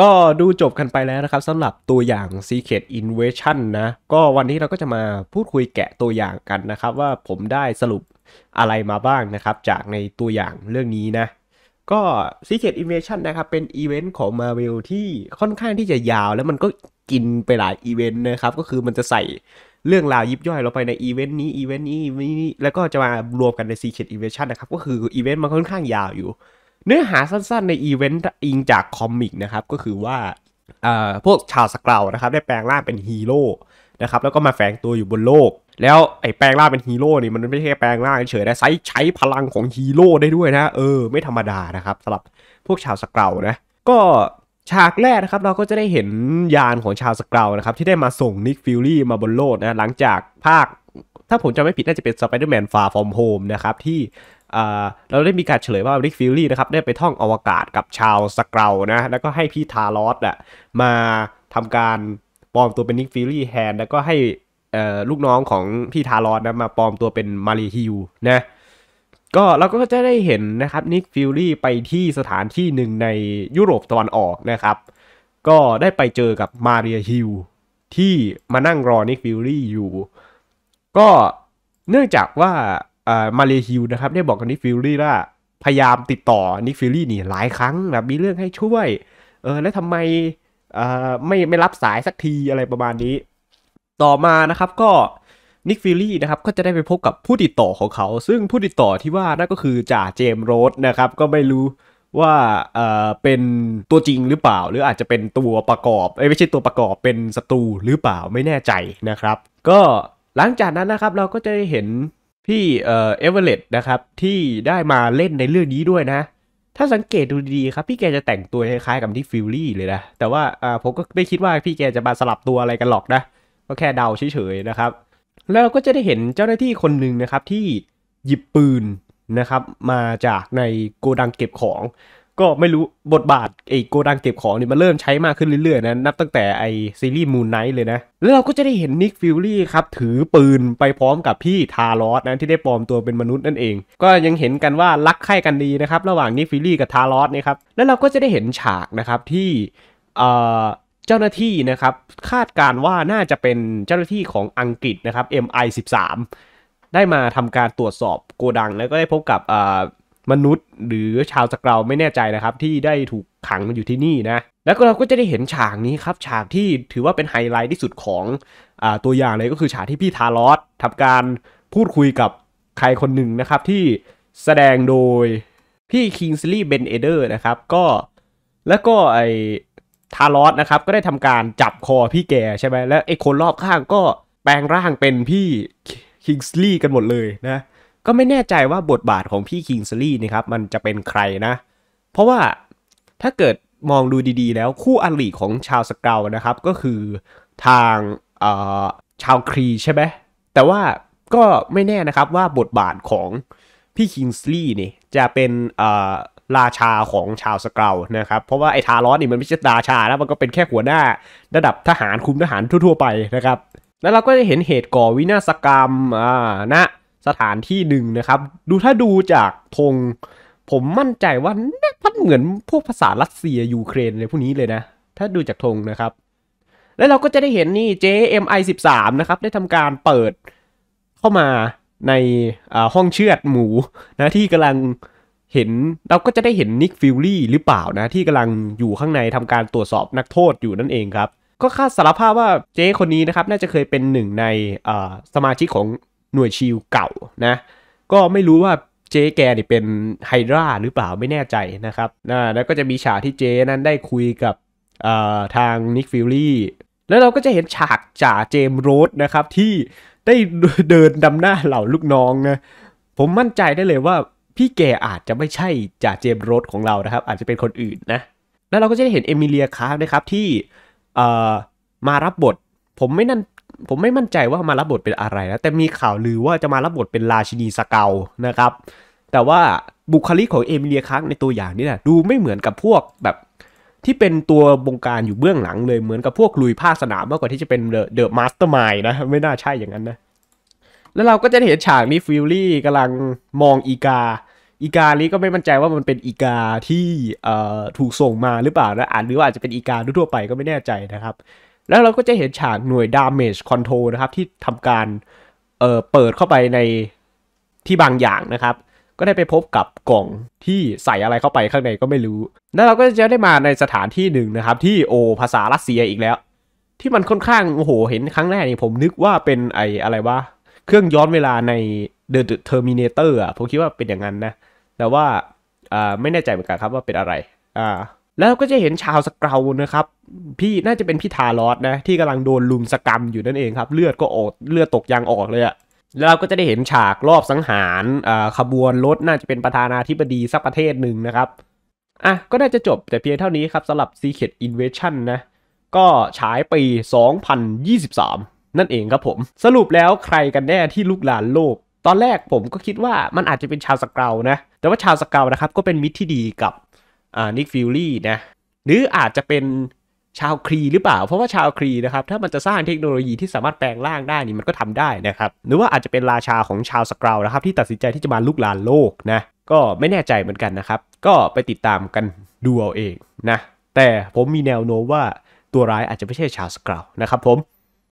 ก็ดูจบกันไปแล้วนะครับสำหรับตัวอย่าง Secret Invasion นะ ก็วันนี้เราก็จะมาพูดคุยแกะตัวอย่างกันนะครับ ว่าผมได้สรุปอะไรมาบ้างนะครับ จากในตัวอย่างเรื่องนี้นะ ก็ Secret Invasion นะครับ เป็นอีเวนต์ของ Marvel ที่ค่อนข้างที่จะยาว แล้วมันก็กินไปหลายอีเวนต์นะครับก็คือมันจะใส่เรื่องราวยิบย่อยเราไปในอีเวนต์นี้อีเวนต์นี้นี้ แล้วก็จะมารวมกันใน Secret Invasion นะครับก็คืออีเวนต์มันค่อนข้างยาวอยู่เนื้อหาสั้นๆ ในอีเวนต์อิงจากคอมิกนะครับก็คือว่าพวกชาวสกาวนะครับได้แปลงร่างเป็นฮีโร่นะครับแล้วก็มาแฝงตัวอยู่บนโลก แล้วไอ้แปลงร่างเป็นฮีโร่นี่มันไม่ใช่แปลงร่างเฉยนะใช้ใช้พลังของฮีโร่ได้ด้วยนะเออไม่ธรรมดานะครับสำหรับพวกชาวสกาวนะก็ฉากแรกนะครับเราก็จะได้เห็นยานของชาวสกาวนะครับที่ได้มาส่งนิกฟิลลี่มาบนโลกนะหลังจากภาคถ้าผมจำไม่ผิดน่าจะเป็นสไปเดอร์แมนฟาร์ฟอมโฮมนะครับที่เราได้มีการเฉลยว่าริกฟิลลี่นะครับได้ไปท่องอวกาศกับชาวสกรานะแล้วก็ให้พี่ทารอสอะมาทำการปลอมตัวเป็นนิกฟิลลี่แทนแล้วก็ให้ลูกน้องของพี่ทารอสนะมาปลอมตัวเป็นมารีฮิวนะก็เราก็จะได้เห็นนะครับนิกฟิลลี่ไปที่สถานที่หนึ่งในยุโรปตะวันออกนะครับ ก็ได้ไปเจอกับมาเรียฮิลที่มานั่งรอนิกฟิลลี่อยู่ ก็เนื่องจากว่ามาเลฮิวนะครับได้บอกกับนิกฟิลลี่ว่าพยายามติดต่อนิกฟิลลี่นี่หลายครั้งแบบมีเรื่องให้ช่วยเออแล้วทำไมไม่ไม่รับสายสักทีอะไรประมาณนี้ ต่อมานะครับก็นิกฟิลลี่นะครับก็จะได้ไปพบกับผู้ติดต่อของเขา ซึ่งผู้ติดต่อที่ว่านั่นก็คือจ่าเจมโรสนะครับ ก็ไม่รู้ว่าเออเป็นตัวจริงหรือเปล่า หรืออาจจะเป็นตัวประกอบไม่ใช่ตัวประกอบเป็นศัตรูหรือเปล่าไม่แน่ใจนะครับ ก็หลังจากนั้นนะครับเราก็จะได้เห็นพี่เอเวเอรวอเรตนะครับ ที่ได้มาเล่นในเรื่องนี้ด้วยนะ ถ้าสังเกตดูดีครับพี่แกจะแต่งตัวคล้ายๆกับที่ฟิลลี่เลยนะ แต่ว่า่าผมก็ไม่คิดว่าพี่แกจะมาสลับตัวอะไรกันหรอกนะ ก็แค่เดาเฉยๆนะครับ แล้วเราก็จะได้เห็นเจ้าหน้าที่คนหนึ่งนะครับ ที่หยิบปืนนะครับ มาจากในโกดังเก็บของก็ไม่รู้บทบาทไอ้โกดังเก็บของนี่มันเริ่มใช้มากขึ้นเรื่อยๆนะนับตั้งแต่ไอซีรีส์มูนไนท์เลยนะแล้วเราก็จะได้เห็นนิกฟิลลี่ครับถือปืนไปพร้อมกับพี่ทารอสนะที่ได้ปลอมตัวเป็นมนุษย์นั่นเอง ก็ยังเห็นกันว่ารักใคร่กันดีนะครับระหว่างนิกฟิลลี่กับทารอสนะครับแล้วเราก็จะได้เห็นฉากนะครับที่เอ่อเจ้าหน้าที่นะครับคาดการว่าน่าจะเป็นเจ้าหน้าที่ของอังกฤษนะครับ MI13 ได้มาทำการตรวจสอบโกดัง แล้วก็ได้พบกับมนุษย์หรือชาวสกราวไม่แน่ใจนะครับ ที่ได้ถูกขังมาอยู่ที่นี่นะ แล้วเราก็จะได้เห็นฉากนี้ครับ ฉากที่ถือว่าเป็นไฮไลท์ที่สุดของอตัวอย่างเลยก็คือฉากที่พี่ทารอสทำการพูดคุยกับใครคนหนึ่งนะครับที่แสดงโดยพี่คิงสลีย์เบนเอเดอร์นะครับก็แล้วก็ไอทารอสนะครับก็ได้ทำการจับคอพี่แกใช่ไหมแล้วไอคนรอบข้างก็แปลงร่างเป็นพี่คิงสลีย์กันหมดเลยนะก็ไม่แน่ใจว่าบทบาทของพี่คิงสลีย์นะครับมันจะเป็นใครนะเพราะว่าถ้าเกิดมองดูดีๆ แล้วคู่อริของชาวสเกลนะครับก็คือทางชาวครีใช่ไหมแต่ว่าก็ไม่แน่นะครับว่าบทบาทของพี่คิงสลีย์นี่จะเป็นราชาของชาวสเกลนะครับเพราะว่าไอ้ทารอสนี่มันไม่ใช่ราชาแล้วมันก็เป็นแค่หัวหน้า ระดับทหารคุมทหารทั่ว ๆ ไปนะครับ แล้วเราก็จะเห็นเหตุก่อวินาศกรรมอ่านะสถานที่หนึ่งนะครับ ดูถ้าดูจากธงผมมั่นใจว่ามันเหมือนพวกภาษารัสเซียยูเครนอะไรพวกนี้เลยนะ ถ้าดูจากธงนะครับ แล้วเราก็จะได้เห็นนี่ JMI 13นะครับได้ทำการเปิดเข้ามาในห้องเชือดหมูนะที่กำลังเห็นเราก็จะได้เห็นนิกฟิลลี่หรือเปล่านะ ที่กำลังอยู่ข้างในทำการตรวจสอบนักโทษอยู่นั่นเองครับ ก็คาดสารภาพว่าเจ้คนนี้นะครับน่าจะเคยเป็นหนึ่งในสมาชิกของหน่วยชิลเก่านะก็ไม่รู้ว่าเจ๊แกเนี่เป็นไฮดราหรือเปล่าไม่แน่ใจนะครับนะแล้วก็จะมีฉากที่เจ๊นั้นได้คุยกับทางนิกฟิลลี่แล้วเราก็จะเห็นฉากจ่าเจมโรสนะครับที่ได้เดินดำหน้าเหล่าลูกน้องนะ ผมมั่นใจได้เลยว่าพี่แกอาจจะไม่ใช่จ่าเจมโรสของเรานะครับอาจจะเป็นคนอื่นนะ แล้วเราก็จะได้เห็นเอมิเลียคาร์นะครับที่มารับบทผมไม่นั่นผมไม่มั่นใจว่ามารับบทเป็นอะไรนะ แต่มีข่าวลือว่าจะมารับบทเป็นราชินีสเกลนะครับ แต่ว่าบุคลิกของเอมิเลียคักในตัวอย่างนี่นะดูไม่เหมือนกับพวกแบบ ที่เป็นตัวบงการอยู่เบื้องหลังเลยเหมือนกับพวกลุยภาคสนามมากกว่าที่จะเป็นเดอะมาสเตอร์มายนะไม่น่าใช่อย่างนั้นนะแล้วเราก็จะเห็นฉากนี้ฟิลลี่กำลังมองอีกาอีกานี้ก็ไม่มั่นใจว่ามันเป็นอีกาที่ถูกส่งมาหรือเปล่านะอาจหรือว่าอาจจะเป็นอีกาทั่วไปก็ไม่แน่ใจนะครับแล้วเราก็จะเห็นฉากหน่วย damage control นะครับ ที่ทำการเเปิดเข้าไปในที่บางอย่างนะครับก็ได้ไปพบกับกล่องที่ใส่อะไรเข้าไปข้างในก็ไม่รู้ แล้วเราก็จะได้มาในสถานที่หนึ่งนะครับ ที่โอภาษารัสเซียอีกแล้ว ที่มันค่อนข้างโอ้โหเห็นครั้งแรกนี่ผมนึกว่าเป็นไออะไรวะเครื่องย้อนเวลาใน The Terminator อ่ะผมคิดว่าเป็นอย่างนั้นนะ แต่ว่าไม่แน่ใจเหมือนกันครับ ว่าเป็นอะไร อ่าแล้วก็จะเห็นชาวสกาวนะครับพี่น่าจะเป็นพี่ทารอสนะที่กำลังโดนลุมสกรรมอยู่นั่นเองครับเลือดก็ออก เลือดตกยางออกเลยอะแล้วเราก็จะได้เห็นฉากรอบสังหารขบวนรถน่าจะเป็นประธานาธิบดีสักประเทศหนึ่งนะครับอ่ะก็น่าจะจบแต่เพียงเท่านี้ครับสำหรับ Secret Invasion นะก็ฉายปี2023 นั่นเองครับผม สรุปแล้วใครกันแน่ที่ลุกลานโลก ตอนแรกผมก็คิดว่ามันอาจจะเป็นชาวสกาวนะแต่ว่าชาวสกาวนะครับก็เป็นมิตรที่ดีกับานิกฟิลลี่นะหรืออาจจะเป็นชาวครีหรือเปล่า เพราะว่าชาวครีนะครับถ้ามันจะสร้างเทคโนโลยีที่สามารถแปลงร่างได้นี่มันก็ทำได้นะครับหรือว่าอาจจะเป็นราชาของชาวสกราวนะครับที่ตัดสินใจที่จะมาลุกลานโลกนะก็ไม่แน่ใจเหมือนกันนะครับก็ไปติดตามกันดูเอาเองนะแต่ผมมีแนวโน้มว่าตัวร้ายอาจจะไม่ใช่ชาวสกราวนะครับผม